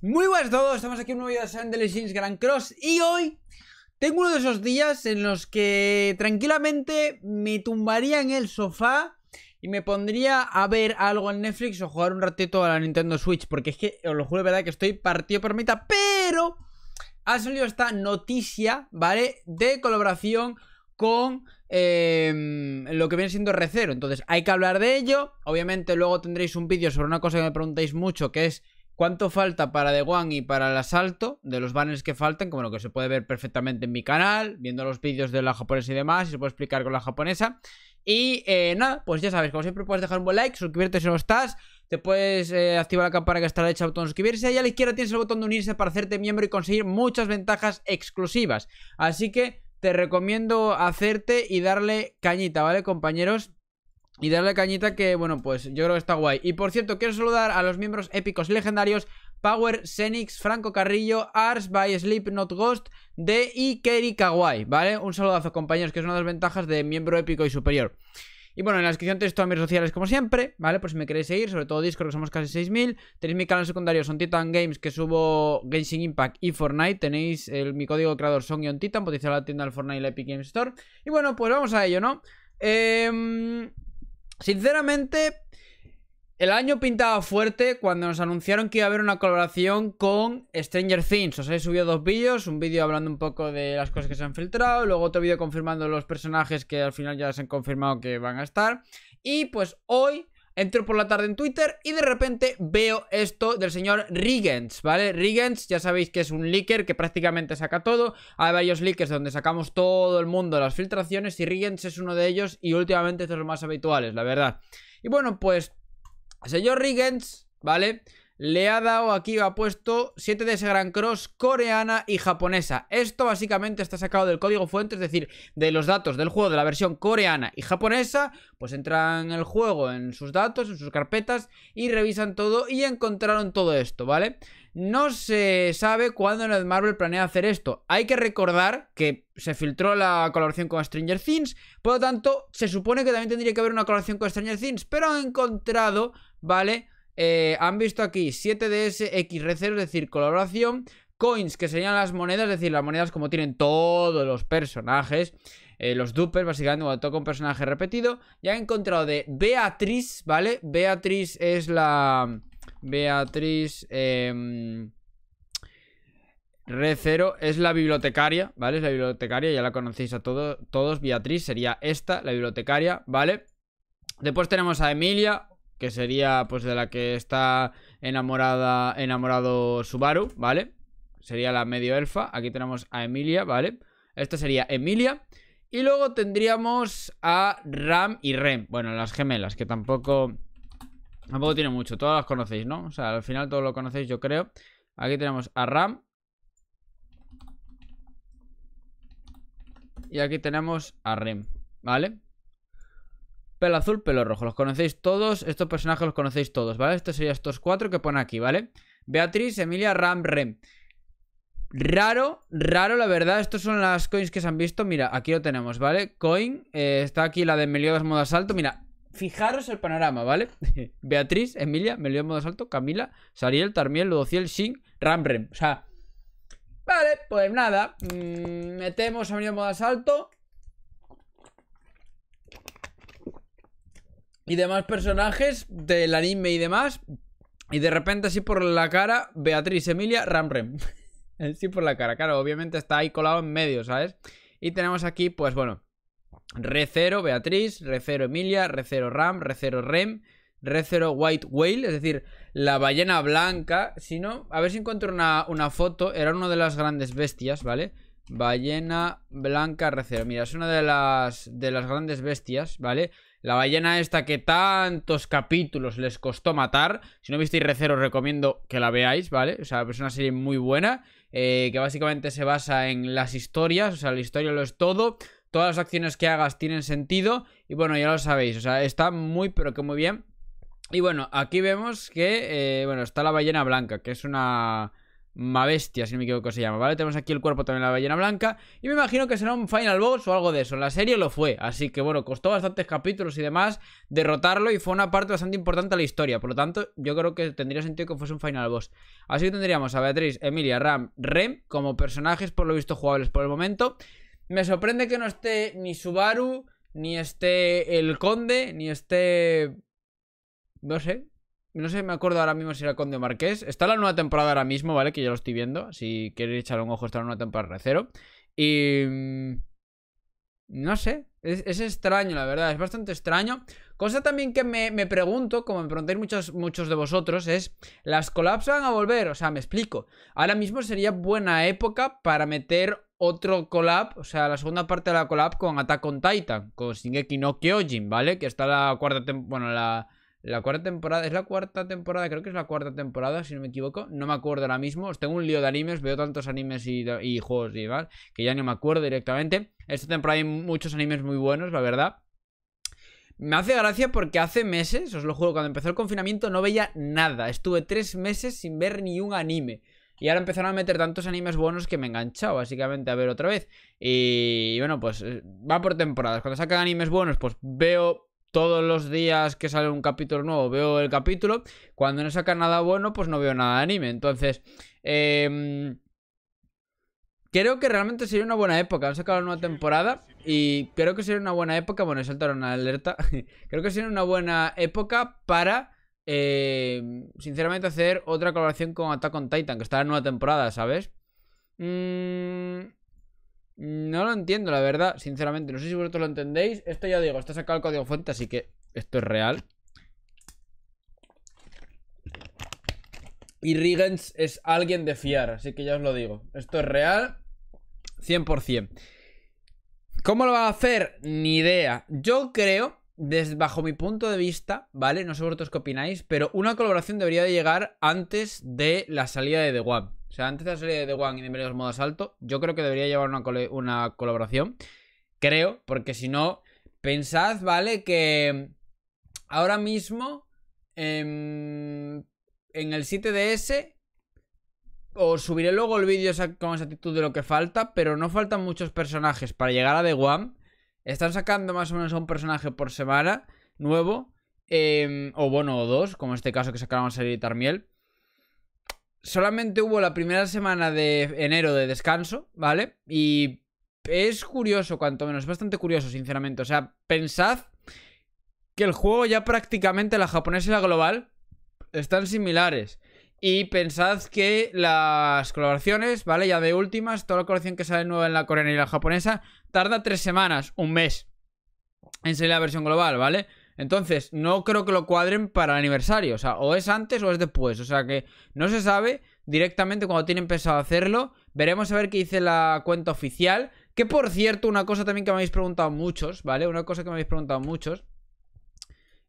Muy buenas a todos, estamos aquí en un nuevo video de The Grand Cross y hoy tengo uno de esos días en los que tranquilamente me tumbaría en el sofá y me pondría a ver algo en Netflix o jugar un ratito a la Nintendo Switch porque es que, os lo juro, de verdad que estoy partido por mitad, pero ha salido esta noticia, ¿vale? De colaboración con em, lo que viene siendo Recero. Entonces hay que hablar de ello. Obviamente luego tendréis un vídeo sobre una cosa que me preguntáis mucho, que es cuánto falta para The One y para el asalto de los banners que faltan, como lo que se puede ver perfectamente en mi canal, viendo los vídeos de la japonesa y demás, y se puede explicar con la japonesa. Y eh, nada, pues ya sabes, como siempre puedes dejar un buen like, suscribirte si no estás, te puedes eh, activar la campana que está hecha la derecha botón de suscribirse. Ahí a la izquierda tienes el botón de unirse para hacerte miembro y conseguir muchas ventajas exclusivas. Así que te recomiendo hacerte y darle cañita, ¿vale, compañeros? Y darle cañita que, bueno, pues yo creo que está guay. Y por cierto, quiero saludar a los miembros épicos legendarios Power, Senix, Franco Carrillo, Ars by Sleep Not Ghost de Ikeri Kawai, ¿vale? Un saludazo, compañeros, que es una de las ventajas de miembro épico y superior. Y bueno, en la descripción tenéis todas mis sociales como siempre, ¿vale? Por si me queréis seguir, sobre todo Discord, que somos casi 6.000. Tenéis mi canal secundario, Son Titan Games, que subo Genshin Impact y Fortnite. Tenéis mi código creador Son-Titan, a la tienda del Fortnite y la Epic Games Store. Y bueno, pues vamos a ello, ¿no? Eh... Sinceramente, el año pintaba fuerte cuando nos anunciaron que iba a haber una colaboración con Stranger Things. Os he subido dos vídeos, un vídeo hablando un poco de las cosas que se han filtrado, luego otro vídeo confirmando los personajes que al final ya se han confirmado que van a estar. Y pues hoy Entro por la tarde en Twitter y de repente veo esto del señor Riggins, ¿vale? Riggins, ya sabéis que es un leaker que prácticamente saca todo. Hay varios leakers donde sacamos todo el mundo las filtraciones y Riggins es uno de ellos y últimamente es de los más habituales, la verdad. Y bueno, pues, señor Riggins, ¿vale? le ha dado aquí, ha puesto 7 de ese Grand Cross coreana y japonesa. Esto básicamente está sacado del código fuente, es decir, de los datos del juego de la versión coreana y japonesa, pues entran en el juego en sus datos, en sus carpetas y revisan todo y encontraron todo esto, ¿vale? No se sabe cuándo el Marvel planea hacer esto. Hay que recordar que se filtró la colaboración con Stranger Things, por lo tanto, se supone que también tendría que haber una colaboración con Stranger Things, pero han encontrado, ¿vale? Eh, han visto aquí 7DS 0 es decir, colaboración. Coins, que serían las monedas, es decir, las monedas como tienen todos los personajes. Eh, los dupes, básicamente, cuando toca un personaje repetido. Ya he encontrado de Beatriz, ¿vale? Beatriz es la... Beatriz... Eh... es la bibliotecaria, ¿vale? Es la bibliotecaria, ya la conocéis a todos todos. Beatriz sería esta, la bibliotecaria, ¿vale? Después tenemos a Emilia, que sería pues de la que está enamorada, enamorado Subaru, ¿vale? Sería la medio elfa, aquí tenemos a Emilia, ¿vale? Esta sería Emilia y luego tendríamos a Ram y Rem, bueno, las gemelas, que tampoco tampoco tiene mucho, todas las conocéis, ¿no? O sea, al final todos lo conocéis, yo creo. Aquí tenemos a Ram y aquí tenemos a Rem, ¿vale? pelo azul, pelo rojo. Los conocéis todos, estos personajes los conocéis todos, ¿vale? Estos serían estos cuatro que pone aquí, ¿vale? Beatriz, Emilia, Ram, Rem. Raro, raro, la verdad. Estos son las coins que se han visto. Mira, aquí lo tenemos, ¿vale? Coin, eh, está aquí la de Meliodas Modo Asalto. Mira, fijaros el panorama, ¿vale? Beatriz, Emilia, Meliodas Modo Asalto, Camila, Sariel, Tarmiel, Ludociel, Shin, Ramrem. O sea, vale, pues nada. Mm, metemos a Meliodas Modo Asalto. y demás personajes del anime y demás. Y de repente así por la cara, Beatriz Emilia Ramrem. así por la cara, claro, obviamente está ahí colado en medio, ¿sabes? Y tenemos aquí, pues bueno, Recero Beatriz, Recero Emilia, Recero Ram, Recero Rem, Recero White Whale, es decir, la ballena blanca. Si no, a ver si encuentro una, una foto, era una de las grandes bestias, ¿vale? vale Ballena blanca recero. Mira, es una de las, de las grandes bestias, ¿vale? La ballena esta que tantos capítulos les costó matar. Si no visteis recero, os recomiendo que la veáis, ¿vale? O sea, es una serie muy buena, eh, que básicamente se basa en las historias, o sea, la historia lo es todo. Todas las acciones que hagas tienen sentido. Y bueno, ya lo sabéis, o sea, está muy, pero que muy bien. Y bueno, aquí vemos que, eh, bueno, está la ballena blanca, que es una Mavestia, si no me equivoco se llama, ¿vale? Tenemos aquí el cuerpo también de la ballena blanca y me imagino que será un final boss o algo de eso. En la serie lo fue, así que bueno, costó bastantes capítulos y demás derrotarlo y fue una parte bastante importante de la historia. Por lo tanto, yo creo que tendría sentido que fuese un final boss. Así que tendríamos a Beatriz, Emilia, Ram, Rem como personajes por lo visto jugables por el momento. Me sorprende que no esté ni Subaru, ni esté el Conde, ni esté... No sé, no sé, me acuerdo ahora mismo si era Conde Marqués. Está la nueva temporada ahora mismo, ¿vale? Que ya lo estoy viendo. Si queréis echar un ojo, está la nueva temporada de cero. Y... Mm, no sé, es, extraño, la verdad, es bastante extraño. Cosa también que me, pregunto, como me preguntáis muchos, muchos de vosotros, es, ¿las collabs van a volver? O sea, me explico. Ahora mismo sería buena época para meter otro collab, o sea, la segunda parte de la collab con Attack on Titan, con Shingeki no Kyojin, ¿vale? Que está la cuarta temporada, bueno, la la cuarta temporada, es la cuarta temporada, creo que es la cuarta temporada, si no me equivoco. No me acuerdo ahora mismo. Os tengo un lío de animes, veo tantos animes y, juegos y demás, que ya no me acuerdo directamente. Esta temporada hay muchos animes muy buenos, la verdad. Me hace gracia porque hace meses, os lo juro, cuando empezó el confinamiento no veía nada. Estuve tres meses sin ver ni un anime. Y ahora empezaron a meter tantos animes buenos que me he enganchado, básicamente, a ver otra vez. Y bueno, pues eh, va por temporadas. Cuando sacan animes buenos, pues veo todos los días que sale un capítulo nuevo veo el capítulo. Cuando no saca nada bueno, pues no veo nada de anime. Entonces, em, creo que realmente sería una buena época. Han sacado la nueva temporada y creo que sería una buena época. Bueno, he saltado una alerta. creo que sería una buena época para. Em, sinceramente, hacer otra colaboración con Attack on Titan, que está en la nueva temporada, ¿sabes? Mmm. No lo entiendo, la verdad, sinceramente. No sé si vosotros lo entendéis. Esto ya digo, está sacado el código fuente, así que esto es real. Y Riggins es alguien de fiar, así que ya os lo digo. Esto es real, 100%. ¿Cómo lo va a hacer? Ni idea. Yo creo, desde bajo mi punto de vista, ¿vale? No sé vosotros qué opináis, pero una colaboración debería de llegar antes de la salida de The One. O sea, antes de la serie de The One y de los Modo Asalto, yo creo que debería llevar una, una colaboración. Creo, porque si no, pensad, ¿vale? Que ahora mismo em, en el 7DS os subiré luego el vídeo con esa actitud de lo que falta, pero no faltan muchos personajes para llegar a The One. Están sacando más o menos un personaje por semana nuevo, em, o bueno, o dos, como en este caso que sacaron a salir Tarmiel solamente hubo la primera semana de enero de descanso, ¿vale? Y es curioso, cuanto menos, bastante curioso, sinceramente. O sea, pensad que el juego ya prácticamente la japonesa y la global están similares. Y pensad que las colaboraciones, ¿vale? Ya de últimas, toda la colaboración que sale nueva en la coreana y la japonesa tarda tres semanas, un mes en ser la versión global, ¿vale? Entonces, no creo que lo cuadren para el aniversario. O sea, o es antes o es después. O sea que no se sabe directamente cuando empezado a hacerlo. Veremos a ver qué dice la cuenta oficial. Que por cierto, una cosa también que me habéis preguntado muchos, ¿vale? Una cosa que me habéis preguntado muchos.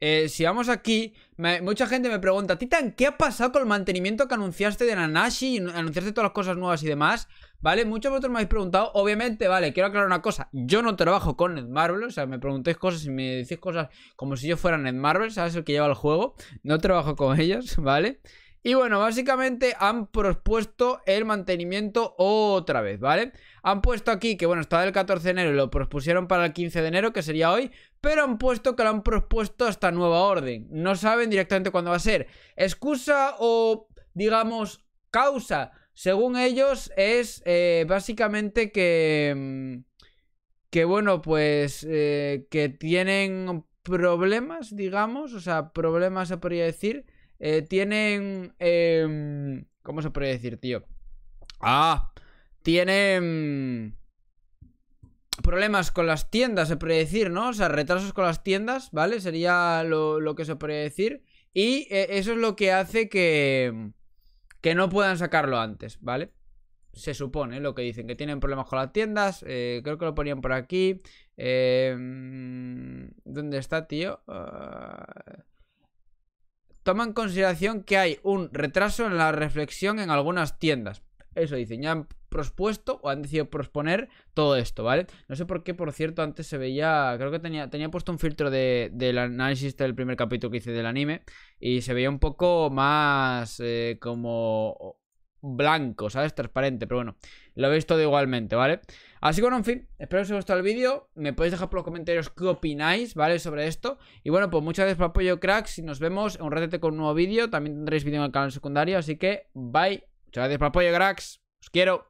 Eh, si vamos aquí, mucha gente me pregunta, Titan, ¿qué ha pasado con el mantenimiento que anunciaste de Nanashi? Anunciaste todas las cosas nuevas y demás. ¿vale? Muchos de vosotros me habéis preguntado, obviamente, vale, quiero aclarar una cosa, yo no trabajo con Netmarble, o sea, me preguntéis cosas y me decís cosas como si yo fuera Netmarble, ¿sabes? El que lleva el juego, no trabajo con ellos, ¿vale? Y bueno, básicamente han propuesto el mantenimiento otra vez, ¿vale? Han puesto aquí que, bueno, estaba el 14 de enero y lo propusieron para el 15 de enero, que sería hoy, pero han puesto que lo han propuesto hasta nueva orden. No saben directamente cuándo va a ser. Excusa o, digamos, causa según ellos, es eh, básicamente que. Mm, que bueno, pues. Eh, que tienen problemas, digamos. O sea, problemas se podría decir. Eh, tienen. Em, ¿Cómo se podría decir, tío? Ah, tienen. Problemas con las tiendas, se podría decir, ¿no? O sea, retrasos con las tiendas, ¿vale? Sería lo, lo que se podría decir. Y eso es lo que hace que que no puedan sacarlo antes, ¿vale? Se supone lo que dicen, que tienen problemas con las tiendas. Eh, creo que lo ponían por aquí. Eh, mm, ¿Dónde está, tío? Toman ah. Toma en consideración que hay un retraso en la reflexión en algunas tiendas. Eso dicen, ya prospuesto o han decidido posponer todo esto, ¿vale? No sé por qué, por cierto, antes se veía, creo que tenía, tenía puesto un filtro de, del análisis del primer capítulo que hice del anime y se veía un poco más eh, como blanco, ¿sabes? Transparente, pero bueno, lo veis todo igualmente, ¿vale? Así que bueno, en fin, espero que os haya gustado el vídeo, me podéis dejar por los comentarios qué opináis, ¿vale? Sobre esto, y bueno, pues muchas gracias por apoyo, cracks, y nos vemos en un ratete con un nuevo vídeo, también tendréis vídeo en el canal secundario, así que bye, muchas gracias por apoyo, cracks, os quiero.